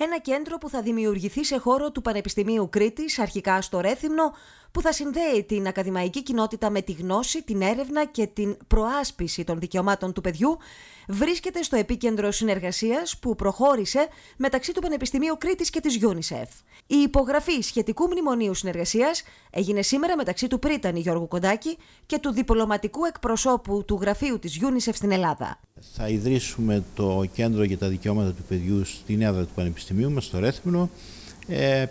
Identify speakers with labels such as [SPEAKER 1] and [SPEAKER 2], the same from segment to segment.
[SPEAKER 1] Ένα κέντρο που θα δημιουργηθεί σε χώρο του Πανεπιστημίου Κρήτης, αρχικά στο Ρέθυμνο, που θα συνδέει την ακαδημαϊκή κοινότητα με τη γνώση, την έρευνα και την προάσπιση των δικαιωμάτων του παιδιού, βρίσκεται στο επίκεντρο συνεργασίας που προχώρησε μεταξύ του Πανεπιστημίου Κρήτης και της UNICEF. Η υπογραφή σχετικού μνημονίου συνεργασίας έγινε σήμερα μεταξύ του Πρίτανη Γιώργου Κοντάκη και του διπλωματικού εκπροσώπου του γραφείου της UNICEF στην Ελλάδα.
[SPEAKER 2] Θα ιδρύσουμε το Κέντρο για τα Δικαιώματα του Παιδιού στην έδρα του Πανεπιστημίου μας, στο Ρέθμινο. Ε, ε,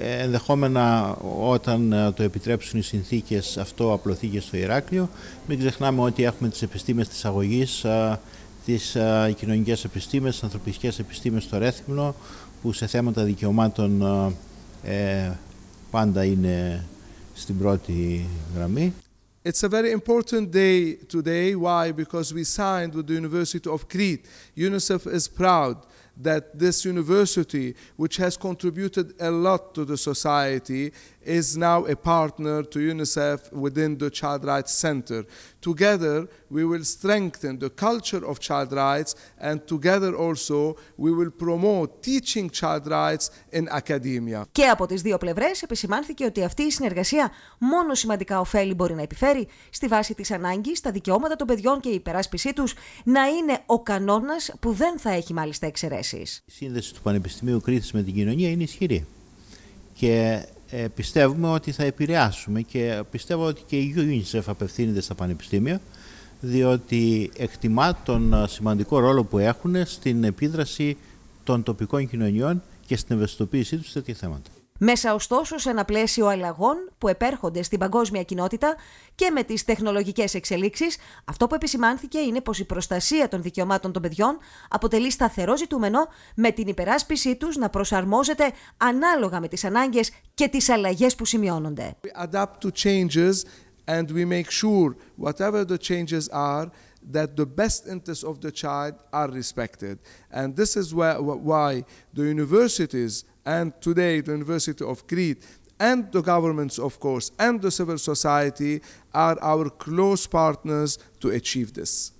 [SPEAKER 2] ενδεχόμενα όταν ε, το επιτρέψουν οι συνθήκες αυτό απλωθεί και στο Ηράκλειο. Μην ξεχνάμε ότι έχουμε τις επιστήμες της αγωγής, ε, τις κοινωνικές επιστήμες, τις ανθρωπιστικές επιστήμες στο Ρέθμινο που σε θέματα δικαιωμάτων ε, πάντα είναι στην πρώτη γραμμή.
[SPEAKER 3] It's a very important day today. Why? Because we signed with the University of Crete. UNICEF is proud that this university, which has contributed a lot to the society, is now a partner to UNICEF within the Child Rights Center. Together, we will strengthen the culture of child rights, and together also we will promote teaching child rights in academia. Και από
[SPEAKER 1] τις δύο πλευρές επισημάνθηκε ότι αυτή η συνεργασία μόνο σημαντικά ωφέλη μπορεί να επιφέρει στη βάση της ανάγκης τα δικαιώματα των παιδιών και η υπεράσπισή τους να είναι ο κανόνας που δεν θα έχει μάλιστα εξαιρέσεις. Η
[SPEAKER 2] σύνδεση του Πανεπιστημίου Κρήτης με την κοινωνία είναι ισχυρή. Και ε, πιστεύουμε ότι θα επηρεάσουμε και πιστεύω ότι και η UNICEF απευθύνεται στα πανεπιστήμια διότι εκτιμά τον σημαντικό ρόλο που έχουν στην επίδραση των τοπικών κοινωνιών και στην ευαισθητοποίησή τους σε τέτοια θέματα.
[SPEAKER 1] Μέσα ωστόσο σε ένα πλαίσιο αλλαγών που επέρχονται στην παγκόσμια κοινότητα και με τις τεχνολογικές εξελίξεις, αυτό που επισημάνθηκε είναι πως η προστασία των δικαιωμάτων των παιδιών αποτελεί σταθερό ζητούμενο με την υπεράσπιση τους να προσαρμόζεται ανάλογα με τις ανάγκες και τις αλλαγές που σημειώνονται.
[SPEAKER 3] that the best interests of the child are respected. And this is why, why the universities and today the University of Crete and the governments, of course, and the civil society are our close partners to achieve this.